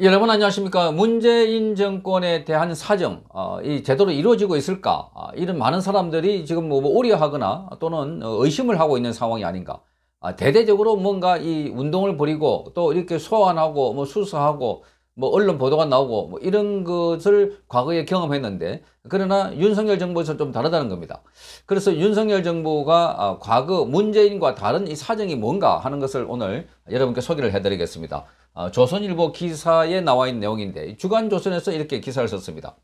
여러분 안녕하십니까 문재인 정권에 대한 사정 어, 이 제대로 이루어지고 있을까 어, 이런 많은 사람들이 지금 뭐 우려하거나 또는 의심을 하고 있는 상황이 아닌가 아, 대대적으로 뭔가 이 운동을 벌이고 또 이렇게 소환하고 뭐 수사하고 뭐 언론 보도가 나오고 뭐 이런 것을 과거에 경험했는데 그러나 윤석열 정부에서 좀 다르다는 겁니다. 그래서 윤석열 정부가 아, 과거 문재인과 다른 이 사정이 뭔가 하는 것을 오늘 여러분께 소개를 해드리겠습니다. 어, 조선일보 기사에 나와 있는 내용인데 주간조선에서 이렇게 기사를 썼습니다.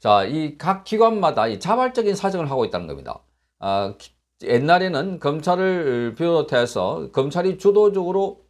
자, 이 각 기관마다 이 자발적인 사정을 하고 있다는 겁니다. 아, 옛날에는 검찰을 비롯해서 검찰이 주도적으로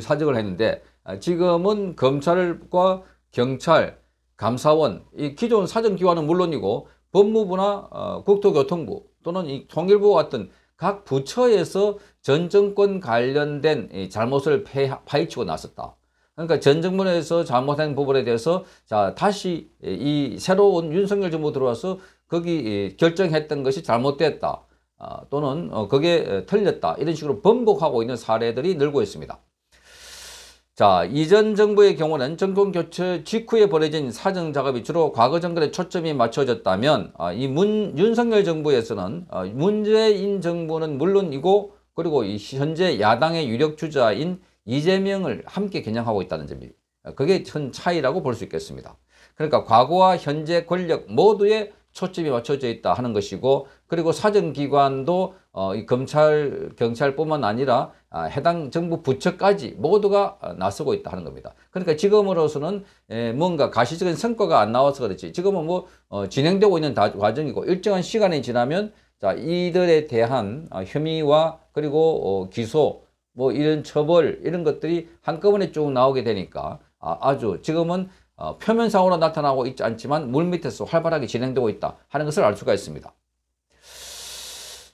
사정을 했는데 아, 지금은 검찰과 경찰, 감사원, 이 기존 사정기관은 물론이고 법무부나 어, 국토교통부 또는 이통일부 같은 각 부처에서 전 정권 관련된 잘못을 파헤치고 나섰다. 그러니까 전 정부에서 잘못된 부분에 대해서 자 다시 이 새로운 윤석열 정부 들어와서 거기 예, 결정했던 것이 잘못됐다 아, 또는 어, 그게 틀렸다 이런 식으로 번복하고 있는 사례들이 늘고 있습니다. 자 이전 정부의 경우는 정권교체 직후에 벌어진 사정작업이 주로 과거 정권에 초점이 맞춰졌다면 아, 이 문, 윤석열 정부에서는 어, 문재인 정부는 물론이고 그리고 현재 야당의 유력 주자인 이재명을 함께 겨냥하고 있다는 점이 그게 큰 차이라고 볼 수 있겠습니다. 그러니까 과거와 현재 권력 모두에 초점이 맞춰져 있다 하는 것이고 그리고 사정기관도 어, 이 검찰, 경찰뿐만 아니라 아, 해당 정부 부처까지 모두가 아, 나서고 있다 하는 겁니다. 그러니까 지금으로서는 에, 예, 뭔가 가시적인 성과가 안 나와서 그렇지 지금은 뭐 어, 진행되고 있는 다, 과정이고 일정한 시간이 지나면 자 이들에 대한 어, 혐의와 그리고 어, 기소 뭐 이런 처벌 이런 것들이 한꺼번에 쭉 나오게 되니까 아, 아주 지금은 어, 표면상으로 나타나고 있지 않지만 물 밑에서 활발하게 진행되고 있다 하는 것을 알 수가 있습니다.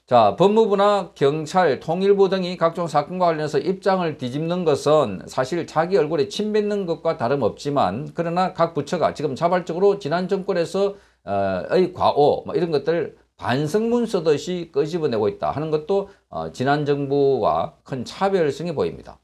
자 법무부나 경찰, 통일부 등이 각종 사건과 관련해서 입장을 뒤집는 것은 사실 자기 얼굴에 침 뱉는 것과 다름없지만 그러나 각 부처가 지금 자발적으로 지난 정권에서의 어, 과오 뭐 이런 것들 반성문 쓰듯이 끄집어내고 있다 하는 것도 어, 지난 정부와 큰 차별성이 보입니다.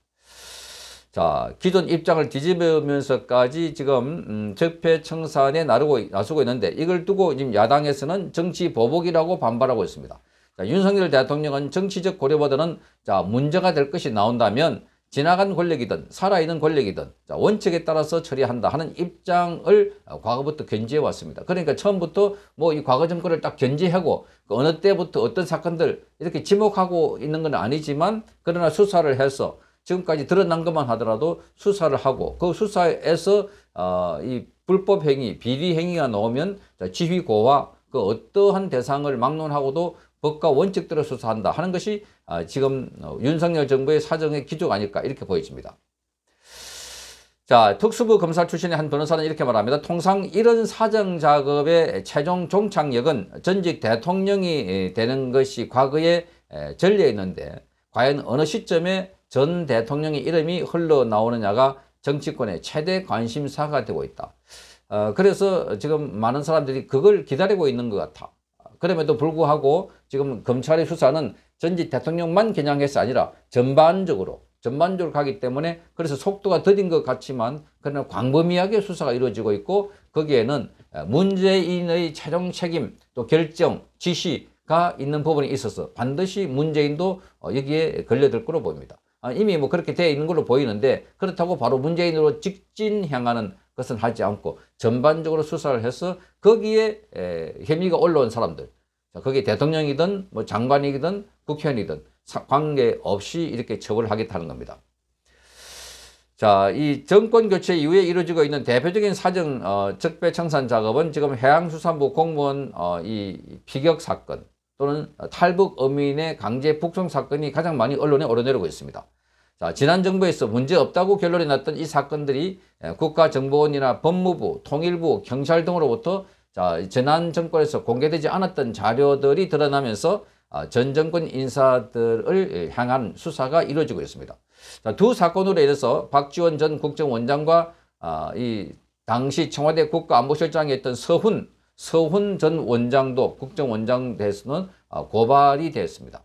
자, 기존 입장을 뒤집으면서까지 지금 음, 적폐 청산에 나르고 나서고 있는데 이걸 두고 지금 야당에서는 정치 보복이라고 반발하고 있습니다. 자, 윤석열 대통령은 정치적 고려보다는 자, 문제가 될 것이 나온다면 지나간 권력이든 살아있는 권력이든 원칙에 따라서 처리한다 하는 입장을 과거부터 견지해 왔습니다. 그러니까 처음부터 뭐 이 과거 정권을 딱 견지하고 그 어느 때부터 어떤 사건들 이렇게 지목하고 있는 건 아니지만 그러나 수사를 해서 지금까지 드러난 것만 하더라도 수사를 하고 그 수사에서 어, 이 불법 행위, 비리 행위가 나오면 지휘고와 그 어떠한 대상을 막론하고도 법과 원칙대로 수사한다 하는 것이 아, 지금 어, 윤석열 정부의 사정의 기조가 아닐까 이렇게 보여집니다. 자, 특수부 검사 출신의 한 변호사는 이렇게 말합니다. 통상 이런 사정 작업의 최종 종착역은 전직 대통령이 되는 것이 과거에 전례 있는데 과연 어느 시점에 전 대통령의 이름이 흘러나오느냐가 정치권의 최대 관심사가 되고 있다. 어, 그래서 지금 많은 사람들이 그걸 기다리고 있는 것 같아. 그럼에도 불구하고 지금 검찰의 수사는 전직 대통령만 겨냥해서 아니라 전반적으로 전반적으로 가기 때문에 그래서 속도가 더딘 것 같지만 그러나 광범위하게 수사가 이루어지고 있고 거기에는 문재인의 최종 책임 또 결정 지시가 있는 부분이 있어서 반드시 문재인도 어, 여기에 걸려들 거로 보입니다. 아, 이미 뭐 그렇게 되어 있는 걸로 보이는데 그렇다고 바로 문재인으로 직진 향하는 그것은 하지 않고 전반적으로 수사를 해서 거기에 에, 혐의가 올라온 사람들 거기 에 대통령이든 뭐 장관이든 국회의원이든 관계없이 이렇게 처벌하겠다는 겁니다. 자, 이 정권 교체 이후에 이루어지고 있는 대표적인 사정 어, 적배 청산 작업은 지금 해양수산부 공무원 어, 이 피격 사건 또는 탈북 어민의 강제 북송 사건이 가장 많이 언론에 오르내리고 있습니다. 자, 지난 정부에서 문제 없다고 결론이 났던 이 사건들이 예, 국가정보원이나 법무부, 통일부, 경찰 등으로부터 자, 지난 정권에서 공개되지 않았던 자료들이 드러나면서 아, 전 정권 인사들을 예, 향한 수사가 이루어지고 있습니다. 자, 두 사건으로 인해서 박지원 전 국정원장과 아, 이 당시 청와대 국가안보실장이었던 서훈, 서훈 전 원장도 국정원장 대수는 아, 고발이 되었습니다.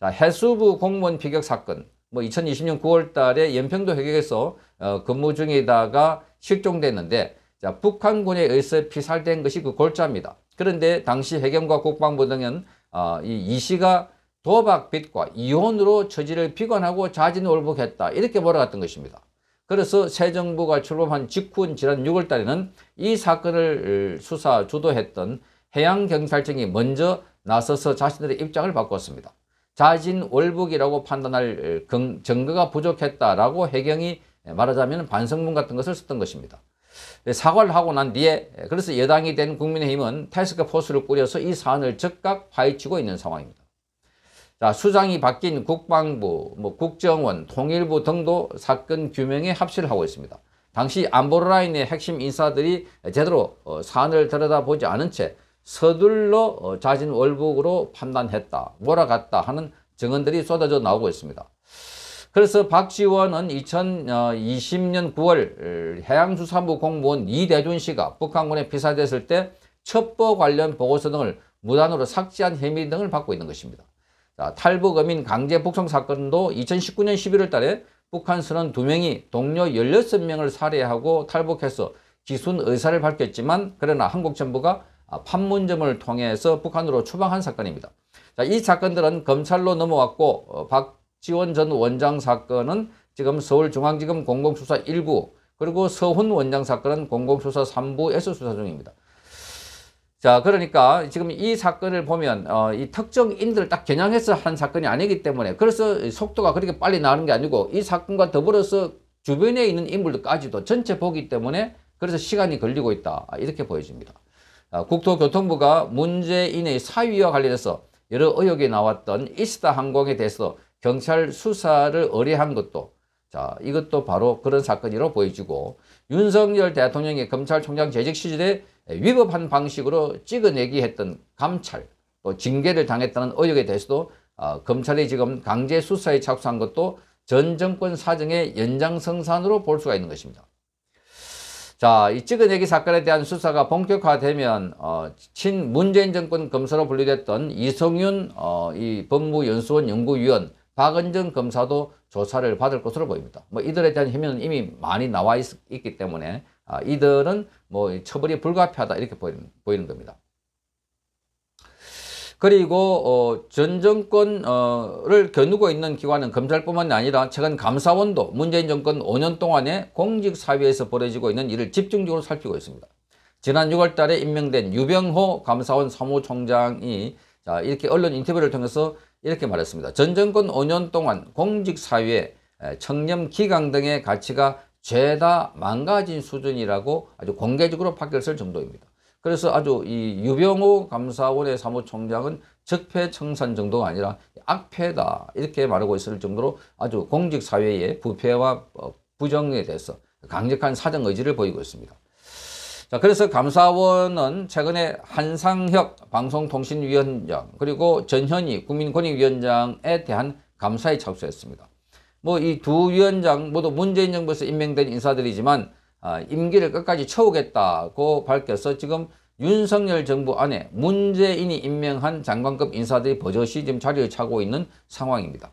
자, 해수부 공무원 비격 사건, 뭐 2020년 9월 달에 연평도 해역에서 어, 근무 중이다가 실종됐는데 자, 북한군에 의해서 피살된 것이 그 골자입니다. 그런데 당시 해경과 국방부 등은 어, 이 이씨가 도박빚과 이혼으로 처지를 비관하고 자진월북했다 이렇게 몰아갔던 것입니다. 그래서 새 정부가 출범한 직후인 지난 6월 달에는 이 사건을 수사 주도했던 해양경찰청이 먼저 나서서 자신들의 입장을 바꿨습니다. 자진월북이라고 판단할 증거가 부족했다라고 해경이 말하자면 반성문 같은 것을 썼던 것입니다. 네, 사과를 하고 난 뒤에 그래서 여당이 된 국민의힘은 테스크포스를 꾸려서 이 사안을 즉각 파헤치고 있는 상황입니다. 자, 수장이 바뀐 국방부, 뭐 국정원, 통일부 등도 사건 규명에 합시를 하고 있습니다. 당시 안보라인의 핵심 인사들이 제대로 어, 사안을 들여다보지 않은 채 서둘러 어, 자진 월북으로 판단했다, 몰아갔다 하는 증언들이 쏟아져 나오고 있습니다. 그래서 박지원은 2020년 9월 어, 해양수산부 공무원 이대준 씨가 북한군에 피살됐을 때 첩보 관련 보고서 등을 무단으로 삭제한 혐의 등을 받고 있는 것입니다. 자, 탈북어민 강제 북송 사건도 2019년 11월 달에 북한 선원 2명이 동료 16명을 살해하고 탈북해서 기순 의사를 밝혔지만 그러나 한국 정부가 아, 판문점을 통해서 북한으로 추방한 사건입니다. 자, 이 사건들은 검찰로 넘어왔고 어, 박지원 전 원장 사건은 지금 서울중앙지검 공공수사 1부 그리고 서훈 원장 사건은 공공수사 3부에서 수사 중입니다. 자 그러니까 지금 이 사건을 보면 어, 이 특정인들을 딱 겨냥해서 한 사건이 아니기 때문에 그래서 속도가 그렇게 빨리 나는 게 아니고 이 사건과 더불어서 주변에 있는 인물들까지도 전체 보기 때문에 그래서 시간이 걸리고 있다 아, 이렇게 보여집니다. 어, 국토교통부가 문재인의 사위와 관련해서 여러 의혹이 나왔던 이스타 항공에 대해서 경찰 수사를 의뢰한 것도 자 이것도 바로 그런 사건이로 보여지고 윤석열 대통령이 검찰총장 재직 시절에 위법한 방식으로 찍어내기 했던 감찰 또 징계를 당했다는 의혹에 대해서도 어, 검찰이 지금 강제 수사에 착수한 것도 전 정권 사정의 연장성산으로 볼 수가 있는 것입니다. 자, 이찍은얘기 사건에 대한 수사가 본격화되면 어, 친 문재인 정권 검사로 분류됐던 이성윤 어, 이 법무연수원 연구위원 박은정 검사도 조사를 받을 것으로 보입니다. 뭐 이들에 대한 혐의는 이미 많이 나와 있, 있, 기 때문에 아, 이들은 뭐 처벌이 불가피하다 이렇게 보이는, 보이는 겁니다. 그리고 어, 전 정권을 어, 겨누고 있는 기관은 검찰뿐만 아니라 최근 감사원도 문재인 정권 5년 동안에 공직사회에서 벌어지고 있는 일을 집중적으로 살피고 있습니다. 지난 6월 달에 임명된 유병호 감사원 사무총장이 자, 이렇게 언론 인터뷰를 통해서 이렇게 말했습니다. 전 정권 5년 동안 공직사회, 청렴 기강 등의 가치가 죄다 망가진 수준이라고 아주 공개적으로 밝혔을 정도입니다. 그래서 아주 이 유병호 감사원의 사무총장은 적폐 청산 정도가 아니라 악폐다 이렇게 말하고 있을 정도로 아주 공직 사회의 부패와 어, 부정에 대해서 강력한 사정 의지를 보이고 있습니다. 자, 그래서 감사원은 최근에 한상혁 방송통신위원장 그리고 전현희 국민권익위원장에 대한 감사에 착수했습니다. 뭐 이 두 위원장 모두 문재인 정부에서 임명된 인사들이지만 아, 임기를 끝까지 채우겠다고 밝혀서 지금 윤석열 정부 안에 문재인이 임명한 장관급 인사들이 버젓이 지금 자리를 차고 있는 상황입니다.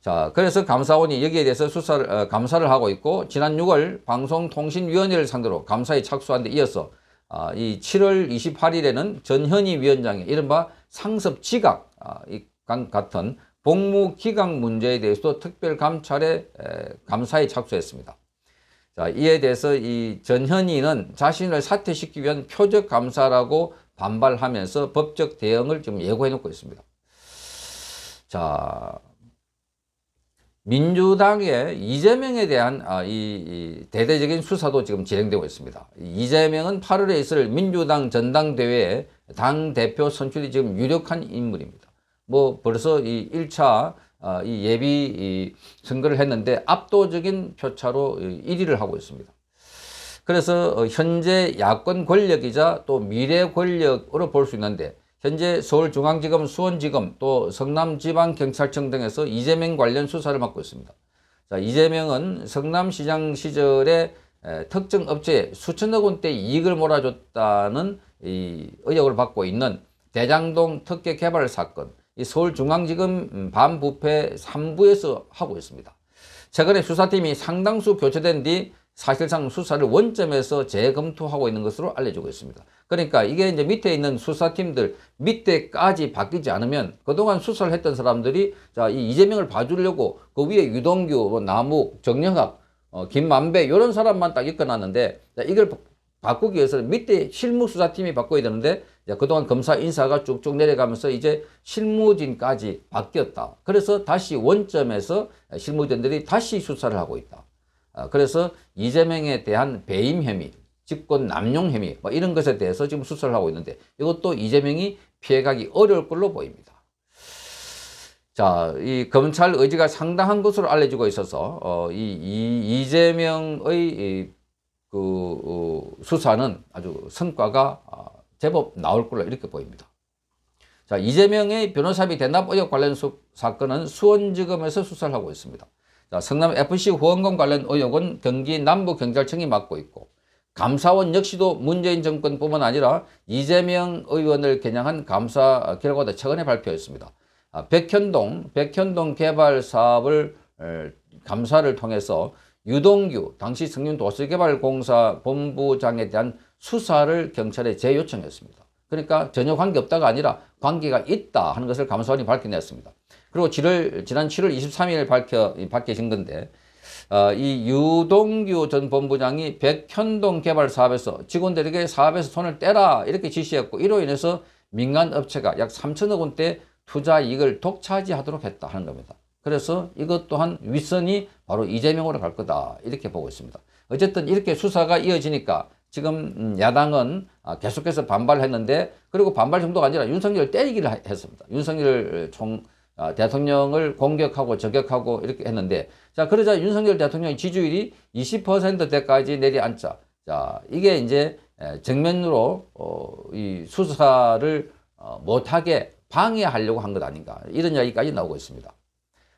자, 그래서 감사원이 여기에 대해서 수사를, 어, 감사를 하고 있고, 지난 6월 방송통신위원회를 상대로 감사에 착수한 데 이어서, 어, 이 7월 28일에는 전현희 위원장의 이른바 상습 지각, 어, 이 같은 복무 기각 문제에 대해서도 특별 감찰에, 에 감사에 착수했습니다. 자, 이에 대해서 이 전현희는 자신을 사퇴시키기 위한 표적 감사라고 반발하면서 법적 대응을 지금 예고해 놓고 있습니다. 자, 민주당의 이재명에 대한 아, 이, 이, 대대적인 수사도 지금 진행되고 있습니다. 이재명은 8월에 있을 민주당 전당대회에 당대표 선출이 지금 유력한 인물입니다. 뭐 벌써 이 1차 아, 이 예비 선거를 했는데 압도적인 표차로 1위를 하고 있습니다. 그래서 어, 현재 야권 권력이자 또 미래 권력으로 볼 수 있는데 현재 서울중앙지검, 수원지검, 또 성남지방경찰청 등에서 이재명 관련 수사를 맡고 있습니다. 자, 이재명은 성남시장 시절에 특정 업체에 수천억 원대 이익을 몰아줬다는 의혹을 받고 있는 대장동 특혜개발 사건, 서울중앙지검 반부패 3부에서 하고 있습니다. 최근에 수사팀이 상당수 교체된 뒤 사실상 수사를 원점에서 재검토하고 있는 것으로 알려지고 있습니다. 그러니까 이게 이제 밑에 있는 수사팀들 밑에까지 바뀌지 않으면 그동안 수사를 했던 사람들이 자, 이 이재명을 봐주려고 그 위에 유동규, 뭐 남욱, 정영학, 어, 김만배 이런 사람만 딱 이끌어놨는데 이걸 바꾸기 위해서는 밑에 실무수사팀이 바꿔야 되는데 그동안 검사 인사가 쭉쭉 내려가면서 이제 실무진까지 바뀌었다. 그래서 다시 원점에서 실무진들이 다시 수사를 하고 있다. 아, 그래서 이재명에 대한 배임 혐의, 직권 남용 혐의 뭐 이런 것에 대해서 지금 수사를 하고 있는데 이것도 이재명이 피해가기 어려울 걸로 보입니다. 자, 이 검찰 의지가 상당한 것으로 알려지고 있어서 어, 이, 이 이재명의 이, 그 어, 수사는 아주 성과가 어, 제법 나올 걸로 이렇게 보입니다. 자, 이재명의 변호사비 대납 의혹 관련 수, 사건은 수원지검에서 수사를 하고 있습니다. 자, 성남 FC 후원금 관련 의혹은 경기 남부경찰청이 맡고 있고 감사원 역시도 문재인 정권뿐만 아니라 이재명 의원을 겨냥한 감사 결과도 최근에 발표했습니다. 아, 백현동, 백현동 개발 사업을 에, 감사를 통해서 유동규 당시 성균도시개발공사 본부장에 대한 수사를 경찰에 재요청했습니다. 그러니까 전혀 관계없다가 아니라 관계가 있다 하는 것을 감사원이 밝혀냈습니다. 그리고 지를, 지난 7월 23일 밝혀, 밝혀진 건데 어, 이 유동규 전 본부장이 백현동 개발 사업에서 직원들에게 사업에서 손을 떼라 이렇게 지시했고 이로 인해서 민간업체가 약 3천억 원대 투자 이익을 독차지하도록 했다 하는 겁니다. 그래서 이것 또한 윗선이 바로 이재명으로 갈 거다 이렇게 보고 있습니다. 어쨌든 이렇게 수사가 이어지니까 지금 음, 야당은 아, 계속해서 반발했는데 그리고 반발 정도가 아니라 윤석열 때리기를 했습니다. 윤석열 총 아, 대통령을 공격하고 저격하고 이렇게 했는데 자 그러자 윤석열 대통령의 지지율이 20%대까지 내리앉자 자 이게 이제 정면으로 어이 수사를 어 못하게 방해하려고 한 것 아닌가 이런 이야기까지 나오고 있습니다.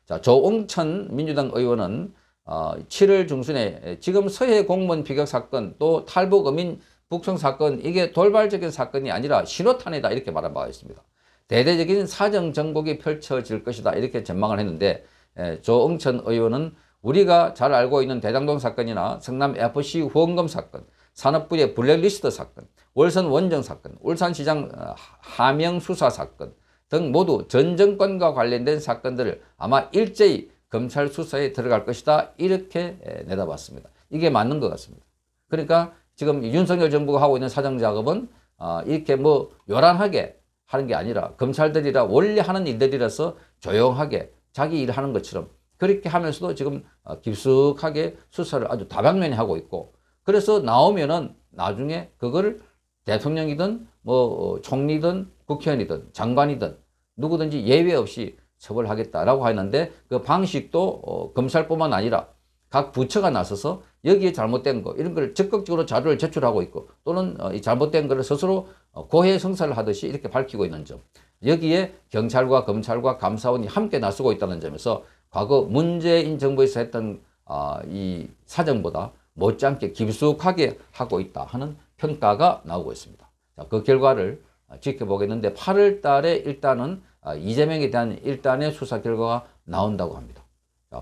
자 조홍천 민주당 의원은 어, 7월 중순에 지금 서해 공무원 비격 사건 또 탈북 어민 북송 사건 이게 돌발적인 사건이 아니라 신호탄이다 이렇게 말한 바가 있습니다. 대대적인 사정 정복이 펼쳐질 것이다 이렇게 전망을 했는데 예, 조응천 의원은 우리가 잘 알고 있는 대장동 사건이나 성남 FC 후원금 사건, 산업부의 블랙리스트 사건, 월선 원정 사건, 울산시장 어, 하명 수사 사건 등 모두 전 정권과 관련된 사건들을 아마 일제히 검찰 수사에 들어갈 것이다 이렇게 내다봤습니다. 이게 맞는 것 같습니다. 그러니까 지금 윤석열 정부가 하고 있는 사정 작업은 어, 이렇게 뭐 요란하게 하는 게 아니라 검찰들이라 원래 하는 일들이라서 조용하게 자기 일 하는 것처럼 그렇게 하면서도 지금 어, 깊숙하게 수사를 아주 다방면히 하고 있고 그래서 나오면은 나중에 그걸 대통령이든 뭐 어, 총리든 국회의원이든 장관이든 누구든지 예외 없이 처벌하겠다라고 하는데 그 방식도 어, 검찰뿐만 아니라 각 부처가 나서서 여기에 잘못된 거 이런 걸 적극적으로 자료를 제출하고 있고 또는 어, 이 잘못된 것을 스스로 어, 고해 성사를 하듯이 이렇게 밝히고 있는 점 여기에 경찰과 검찰과 감사원이 함께 나서고 있다는 점에서 과거 문재인 정부에서 했던 어, 이 사정보다 못지않게 깊숙하게 하고 있다 하는 평가가 나오고 있습니다. 자, 그 결과를 어, 지켜보겠는데 8월 달에 일단은 아, 이재명에 대한 일단의 수사 결과가 나온다고 합니다.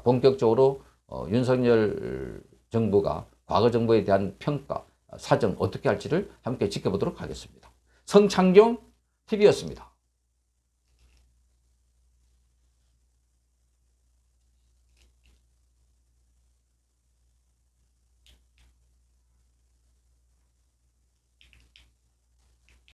본격적으로 어, 윤석열 정부가 과거 정부에 대한 평가, 사정 어떻게 할지를 함께 지켜보도록 하겠습니다. 성창경 TV였습니다.